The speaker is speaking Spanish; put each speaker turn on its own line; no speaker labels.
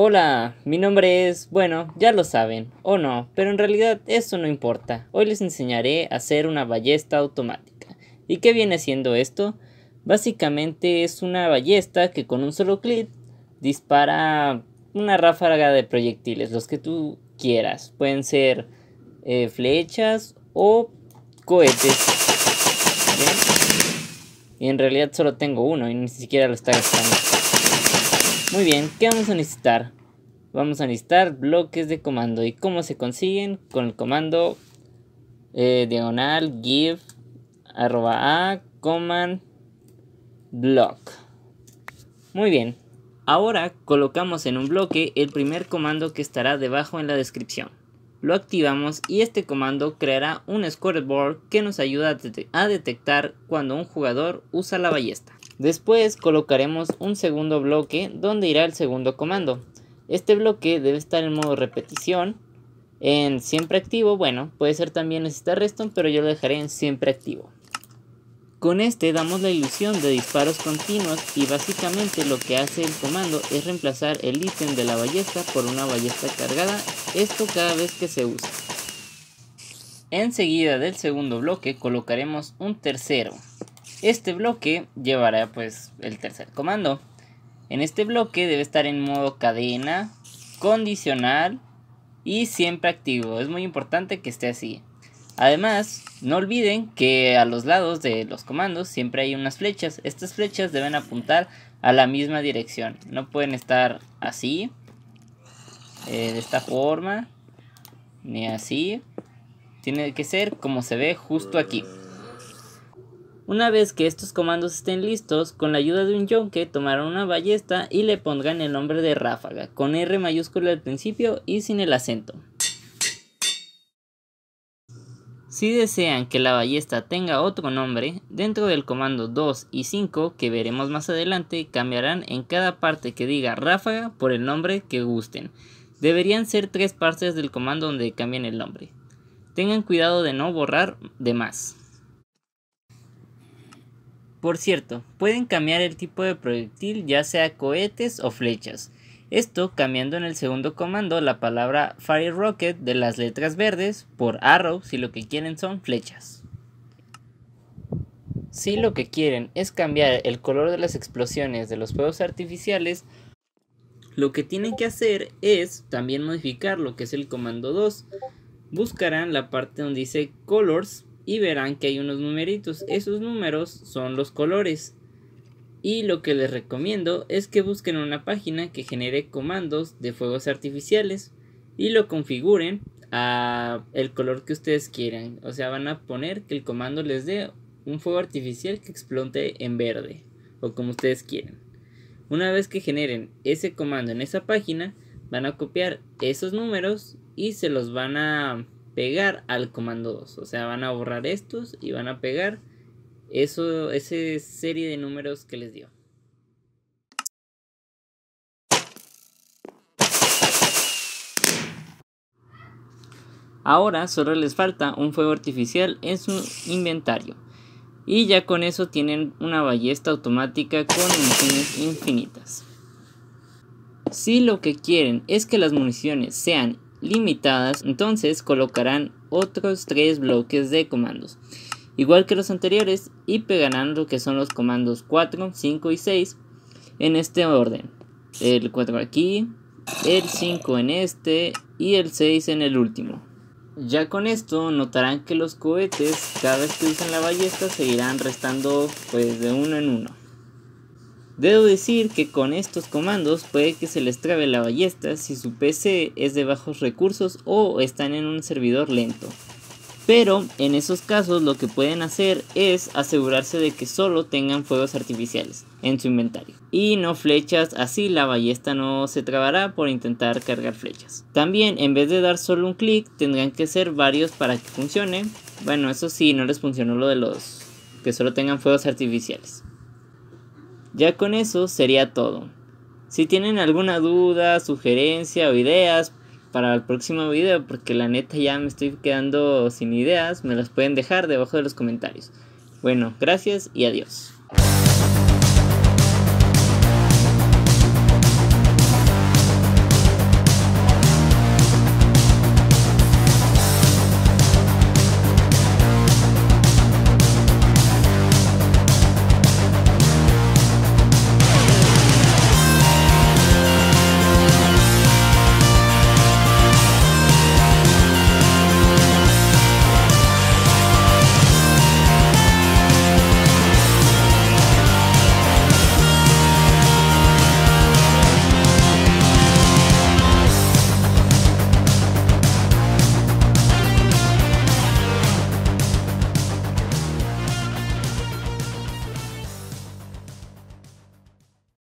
Hola, mi nombre es, bueno, ya lo saben, o no, pero en realidad eso no importa. Hoy les enseñaré a hacer una ballesta automática. ¿Y qué viene siendo esto? Básicamente es una ballesta que con un solo clic dispara una ráfaga de proyectiles, los que tú quieras. Pueden ser eh, flechas o cohetes. Y en realidad solo tengo uno y ni siquiera lo está gastando. Muy bien, ¿qué vamos a necesitar? Vamos a necesitar bloques de comando. ¿Y cómo se consiguen? Con el comando eh, diagonal give arroba a command block. Muy bien, ahora colocamos en un bloque el primer comando que estará debajo en la descripción. Lo activamos y este comando creará un scoreboard que nos ayuda a detectar cuando un jugador usa la ballesta. Después colocaremos un segundo bloque donde irá el segundo comando. Este bloque debe estar en modo repetición, en siempre activo, bueno, puede ser también necesitar reston pero yo lo dejaré en siempre activo. Con este damos la ilusión de disparos continuos y básicamente lo que hace el comando es reemplazar el ítem de la ballesta por una ballesta cargada, esto cada vez que se usa. Enseguida del segundo bloque colocaremos un tercero, este bloque llevará pues el tercer comando. En este bloque debe estar en modo cadena, condicional y siempre activo. Es muy importante que esté así. Además, no olviden que a los lados de los comandos siempre hay unas flechas. Estas flechas deben apuntar a la misma dirección. No pueden estar así, eh, de esta forma, ni así. Tiene que ser como se ve justo aquí. Una vez que estos comandos estén listos, con la ayuda de un yonke tomarán una ballesta y le pondrán el nombre de ráfaga, con R mayúscula al principio y sin el acento. Si desean que la ballesta tenga otro nombre, dentro del comando 2 y 5 que veremos más adelante, cambiarán en cada parte que diga ráfaga por el nombre que gusten. Deberían ser tres partes del comando donde cambien el nombre. Tengan cuidado de no borrar de más. Por cierto, pueden cambiar el tipo de proyectil ya sea cohetes o flechas. Esto cambiando en el segundo comando la palabra Fire Rocket de las letras verdes por Arrow si lo que quieren son flechas. Si lo que quieren es cambiar el color de las explosiones de los fuegos artificiales, lo que tienen que hacer es también modificar lo que es el comando 2. Buscarán la parte donde dice Colors y verán que hay unos numeritos. Esos números son los colores. Y lo que les recomiendo es que busquen una página que genere comandos de fuegos artificiales y lo configuren a el color que ustedes quieran. O sea, van a poner que el comando les dé un fuego artificial que explote en verde o como ustedes quieran. Una vez que generen ese comando en esa página, van a copiar esos números y se los van a pegar al comando 2. O sea, van a borrar estos y van a pegar eso, esa serie de números que les dio. Ahora solo les falta un fuego artificial en su inventario. Y ya con eso tienen una ballesta automática con municiones infinitas. Si lo que quieren es que las municiones sean limitadas, entonces colocarán otros tres bloques de comandos, igual que los anteriores, y pegarán lo que son los comandos 4, 5 y 6 en este orden. El 4 aquí, el 5 en este y el 6 en el último. Ya con esto notarán que los cohetes cada vez que usan la ballesta seguirán restando pues de uno en uno. Debo decir que con estos comandos puede que se les trabe la ballesta si su PC es de bajos recursos o están en un servidor lento. Pero en esos casos lo que pueden hacer es asegurarse de que solo tengan fuegos artificiales en su inventario. Y no flechas, así la ballesta no se trabará por intentar cargar flechas. También en vez de dar solo un clic tendrán que ser varios para que funcione. Bueno, eso sí, no les funcionó lo de los que solo tengan fuegos artificiales. Ya con eso sería todo. Si tienen alguna duda, sugerencia o ideas para el próximo video, porque la neta ya me estoy quedando sin ideas, me las pueden dejar debajo de los comentarios. Bueno, gracias y adiós.